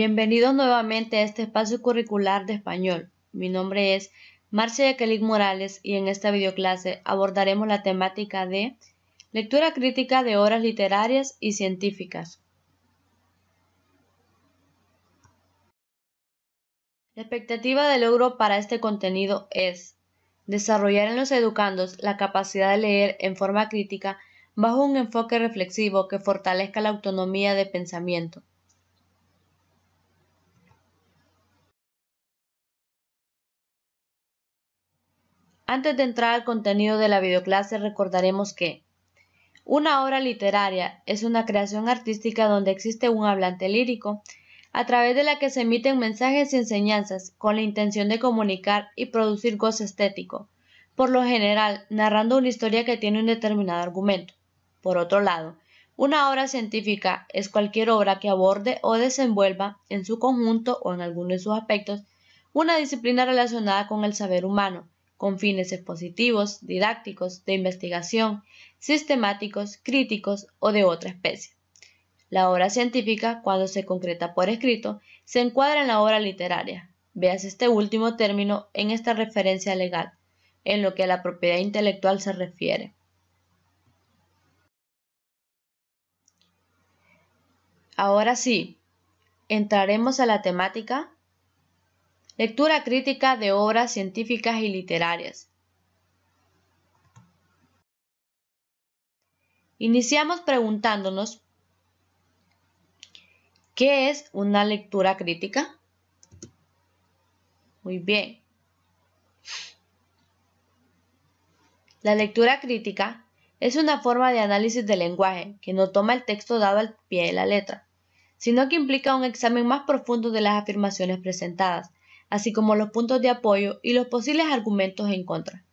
Bienvenidos nuevamente a este espacio curricular de español. Mi nombre es Marcia Jacqueline Morales y en esta videoclase abordaremos la temática de lectura crítica de obras literarias y científicas. La expectativa de logro para este contenido es desarrollar en los educandos la capacidad de leer en forma crítica bajo un enfoque reflexivo que fortalezca la autonomía de pensamiento. Antes de entrar al contenido de la videoclase recordaremos que una obra literaria es una creación artística donde existe un hablante lírico, a través de la que se emiten mensajes y enseñanzas con la intención de comunicar y producir gozo estético, por lo general narrando una historia que tiene un determinado argumento. Por otro lado, una obra científica es cualquier obra que aborde o desenvuelva en su conjunto o en alguno de sus aspectos una disciplina relacionada con el saber humano, con fines expositivos, didácticos, de investigación, sistemáticos, críticos o de otra especie. La obra científica, cuando se concreta por escrito, se encuadra en la obra literaria. Veas este último término en esta referencia legal, en lo que a la propiedad intelectual se refiere. Ahora sí, entraremos a la temática Lectura crítica de obras científicas y literarias. Iniciamos preguntándonos, ¿qué es una lectura crítica? Muy bien. La lectura crítica es una forma de análisis del lenguaje que no toma el texto dado al pie de la letra, sino que implica un examen más profundo de las afirmaciones presentadas así como los puntos de apoyo y los posibles argumentos en contra.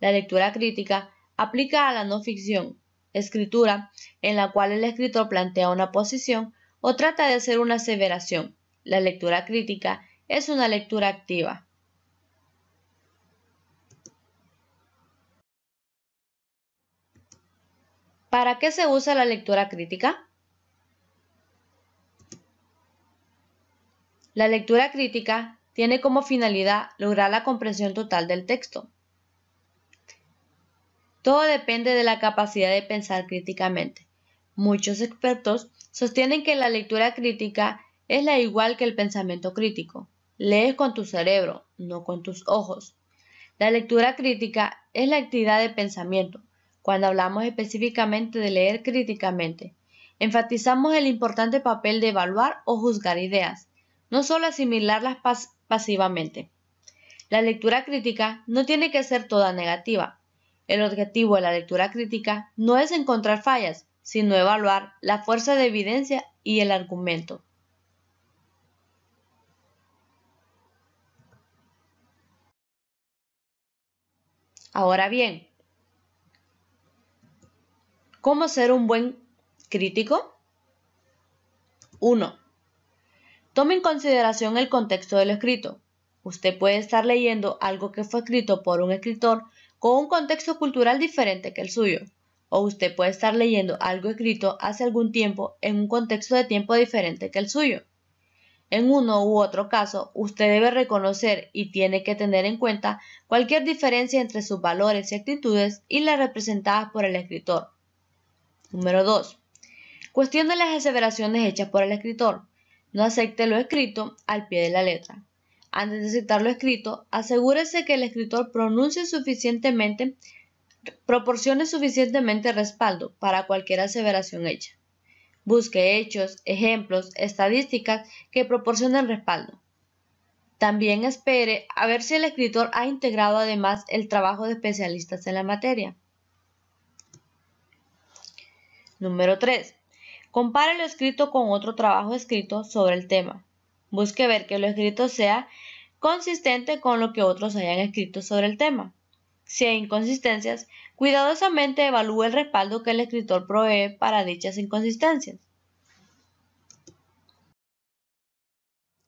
La lectura crítica aplica a la no ficción, escritura en la cual el escritor plantea una posición o trata de hacer una aseveración. La lectura crítica es una lectura activa. ¿Para qué se usa la lectura crítica? La lectura crítica tiene como finalidad lograr la comprensión total del texto. Todo depende de la capacidad de pensar críticamente. Muchos expertos sostienen que la lectura crítica es la igual que el pensamiento crítico. Lees con tu cerebro, no con tus ojos. La lectura crítica es la actividad de pensamiento, cuando hablamos específicamente de leer críticamente. Enfatizamos el importante papel de evaluar o juzgar ideas no solo asimilarlas pasivamente. La lectura crítica no tiene que ser toda negativa. El objetivo de la lectura crítica no es encontrar fallas, sino evaluar la fuerza de evidencia y el argumento. Ahora bien, ¿cómo ser un buen crítico? 1. Tome en consideración el contexto de lo escrito. Usted puede estar leyendo algo que fue escrito por un escritor con un contexto cultural diferente que el suyo, o usted puede estar leyendo algo escrito hace algún tiempo en un contexto de tiempo diferente que el suyo. En uno u otro caso, usted debe reconocer y tiene que tener en cuenta cualquier diferencia entre sus valores y actitudes y las representadas por el escritor. Número 2. de las aseveraciones hechas por el escritor. No acepte lo escrito al pie de la letra. Antes de citar lo escrito, asegúrese que el escritor pronuncie suficientemente, proporcione suficientemente respaldo para cualquier aseveración hecha. Busque hechos, ejemplos, estadísticas que proporcionen respaldo. También espere a ver si el escritor ha integrado además el trabajo de especialistas en la materia. Número 3. Compare lo escrito con otro trabajo escrito sobre el tema. Busque ver que lo escrito sea consistente con lo que otros hayan escrito sobre el tema. Si hay inconsistencias, cuidadosamente evalúe el respaldo que el escritor provee para dichas inconsistencias.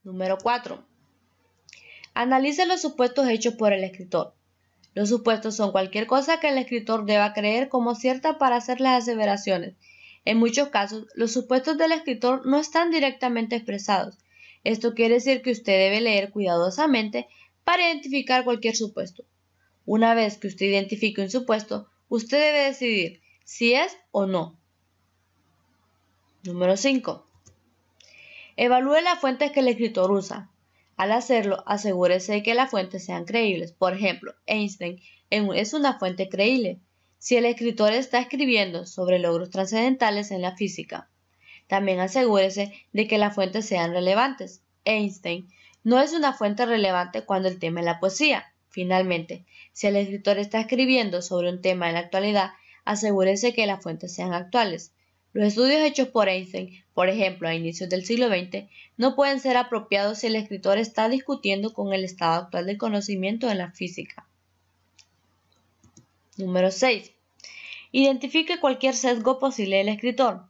Número 4. Analice los supuestos hechos por el escritor. Los supuestos son cualquier cosa que el escritor deba creer como cierta para hacer las aseveraciones en muchos casos, los supuestos del escritor no están directamente expresados. Esto quiere decir que usted debe leer cuidadosamente para identificar cualquier supuesto. Una vez que usted identifique un supuesto, usted debe decidir si es o no. Número 5. Evalúe las fuentes que el escritor usa. Al hacerlo, asegúrese de que las fuentes sean creíbles. Por ejemplo, Einstein es una fuente creíble. Si el escritor está escribiendo sobre logros trascendentales en la física, también asegúrese de que las fuentes sean relevantes. Einstein no es una fuente relevante cuando el tema es la poesía. Finalmente, si el escritor está escribiendo sobre un tema en la actualidad, asegúrese que las fuentes sean actuales. Los estudios hechos por Einstein, por ejemplo, a inicios del siglo XX, no pueden ser apropiados si el escritor está discutiendo con el estado actual del conocimiento en la física. Número 6. Identifique cualquier sesgo posible del escritor.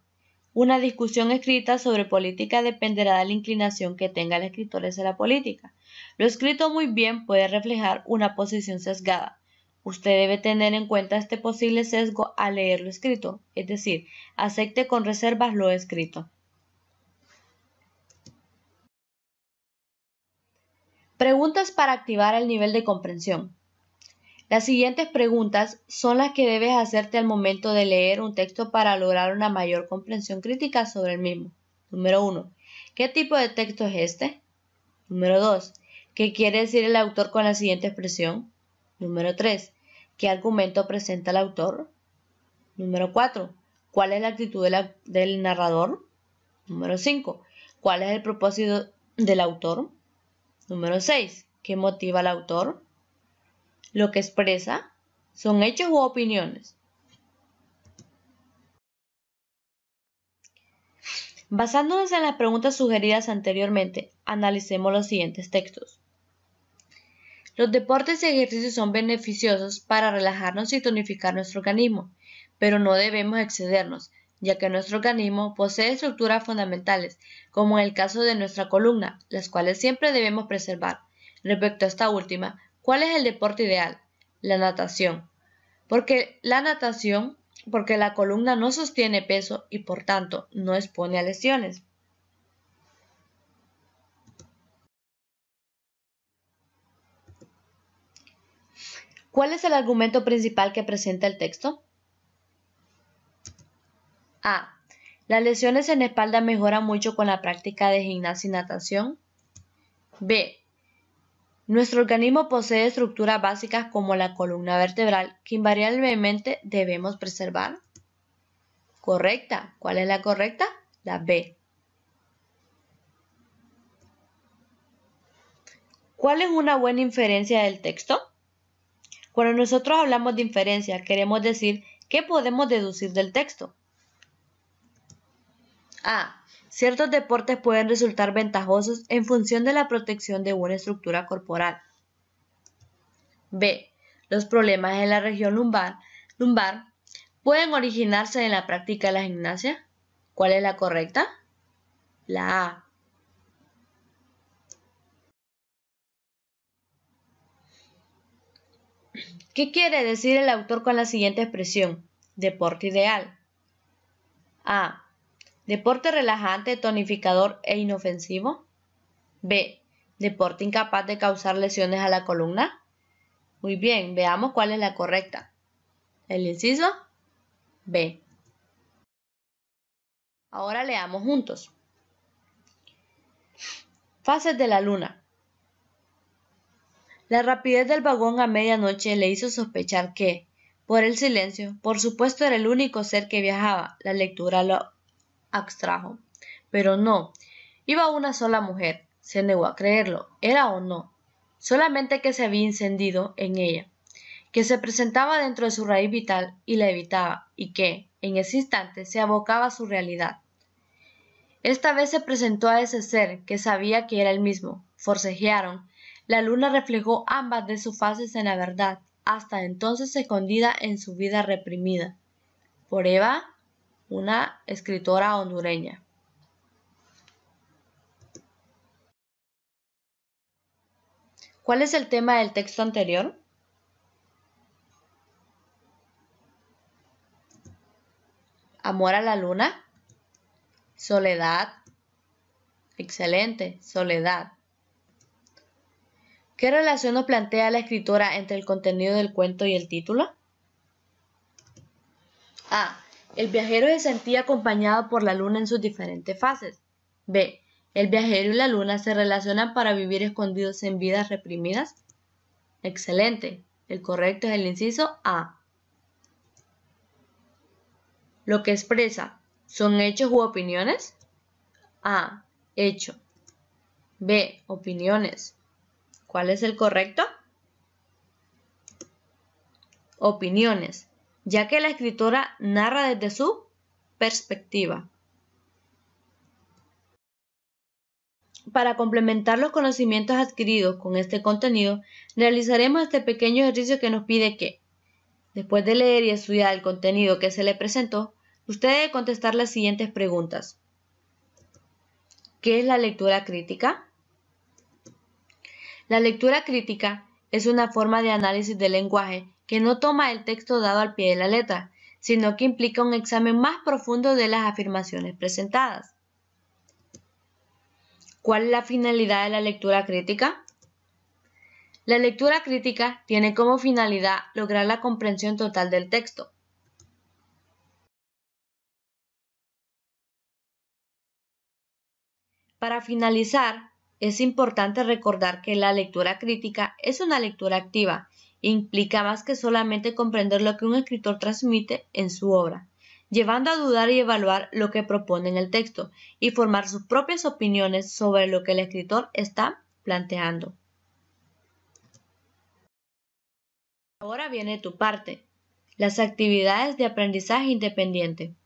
Una discusión escrita sobre política dependerá de la inclinación que tenga el escritor hacia la política. Lo escrito muy bien puede reflejar una posición sesgada. Usted debe tener en cuenta este posible sesgo al leer lo escrito, es decir, acepte con reservas lo escrito. Preguntas para activar el nivel de comprensión. Las siguientes preguntas son las que debes hacerte al momento de leer un texto para lograr una mayor comprensión crítica sobre el mismo. Número 1. ¿Qué tipo de texto es este? Número 2. ¿Qué quiere decir el autor con la siguiente expresión? Número 3. ¿Qué argumento presenta el autor? Número 4. ¿Cuál es la actitud del narrador? Número 5. ¿Cuál es el propósito del autor? Número 6. ¿Qué motiva al autor? Lo que expresa son hechos u opiniones. Basándonos en las preguntas sugeridas anteriormente, analicemos los siguientes textos. Los deportes y ejercicios son beneficiosos para relajarnos y tonificar nuestro organismo, pero no debemos excedernos, ya que nuestro organismo posee estructuras fundamentales, como en el caso de nuestra columna, las cuales siempre debemos preservar. Respecto a esta última, ¿Cuál es el deporte ideal? La natación. Porque la natación, porque la columna no sostiene peso y por tanto no expone a lesiones. ¿Cuál es el argumento principal que presenta el texto? A. Las lesiones en espalda mejoran mucho con la práctica de gimnasia y natación. B. Nuestro organismo posee estructuras básicas como la columna vertebral que invariablemente debemos preservar. Correcta. ¿Cuál es la correcta? La B. ¿Cuál es una buena inferencia del texto? Cuando nosotros hablamos de inferencia, queremos decir qué podemos deducir del texto. A. Ciertos deportes pueden resultar ventajosos en función de la protección de una estructura corporal. B. Los problemas en la región lumbar, lumbar pueden originarse en la práctica de la gimnasia. ¿Cuál es la correcta? La A. ¿Qué quiere decir el autor con la siguiente expresión? Deporte ideal. A. Deporte relajante, tonificador e inofensivo. B. Deporte incapaz de causar lesiones a la columna. Muy bien, veamos cuál es la correcta. El inciso B. Ahora leamos juntos. Fases de la luna. La rapidez del vagón a medianoche le hizo sospechar que, por el silencio, por supuesto era el único ser que viajaba. La lectura lo abstrajo. Pero no, iba una sola mujer, se negó a creerlo, era o no, solamente que se había incendido en ella, que se presentaba dentro de su raíz vital y la evitaba, y que, en ese instante, se abocaba a su realidad. Esta vez se presentó a ese ser que sabía que era el mismo, forcejearon, la luna reflejó ambas de sus fases en la verdad, hasta entonces escondida en su vida reprimida. ¿Por Eva? una escritora hondureña. ¿Cuál es el tema del texto anterior? Amor a la luna. Soledad. Excelente, soledad. ¿Qué relación nos plantea la escritora entre el contenido del cuento y el título? A. Ah, el viajero se sentía acompañado por la luna en sus diferentes fases. B. El viajero y la luna se relacionan para vivir escondidos en vidas reprimidas. Excelente. El correcto es el inciso A. Lo que expresa son hechos u opiniones. A. Hecho. B. Opiniones. ¿Cuál es el correcto? Opiniones ya que la escritora narra desde su perspectiva. Para complementar los conocimientos adquiridos con este contenido, realizaremos este pequeño ejercicio que nos pide que, después de leer y estudiar el contenido que se le presentó, usted debe contestar las siguientes preguntas. ¿Qué es la lectura crítica? La lectura crítica es una forma de análisis del lenguaje que no toma el texto dado al pie de la letra, sino que implica un examen más profundo de las afirmaciones presentadas. ¿Cuál es la finalidad de la lectura crítica? La lectura crítica tiene como finalidad lograr la comprensión total del texto, Para finalizar, es importante recordar que la lectura crítica es una lectura activa, implica más que solamente comprender lo que un escritor transmite en su obra, llevando a dudar y evaluar lo que propone en el texto y formar sus propias opiniones sobre lo que el escritor está planteando. Ahora viene tu parte, las actividades de aprendizaje independiente.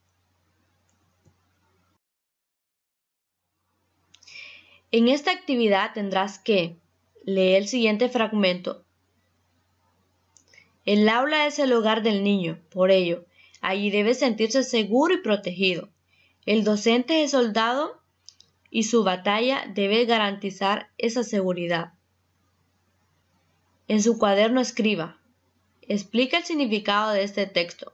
En esta actividad tendrás que leer el siguiente fragmento. El aula es el hogar del niño, por ello, allí debe sentirse seguro y protegido. El docente es soldado y su batalla debe garantizar esa seguridad. En su cuaderno escriba. Explica el significado de este texto.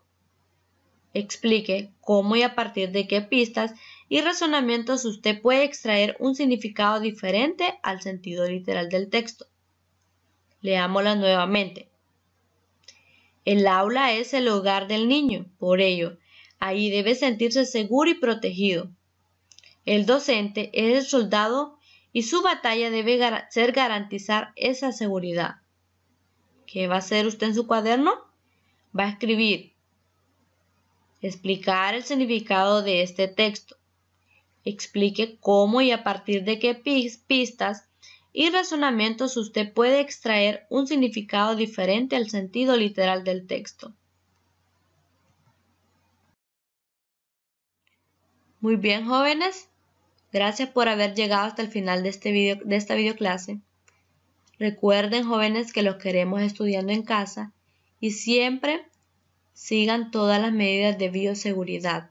Explique cómo y a partir de qué pistas y razonamientos usted puede extraer un significado diferente al sentido literal del texto. Leámosla nuevamente. El aula es el hogar del niño, por ello, ahí debe sentirse seguro y protegido. El docente es el soldado y su batalla debe ser garantizar esa seguridad. ¿Qué va a hacer usted en su cuaderno? Va a escribir, explicar el significado de este texto, explique cómo y a partir de qué pistas y razonamientos usted puede extraer un significado diferente al sentido literal del texto. Muy bien, jóvenes. Gracias por haber llegado hasta el final de, este video, de esta videoclase. Recuerden, jóvenes, que los queremos estudiando en casa y siempre sigan todas las medidas de bioseguridad.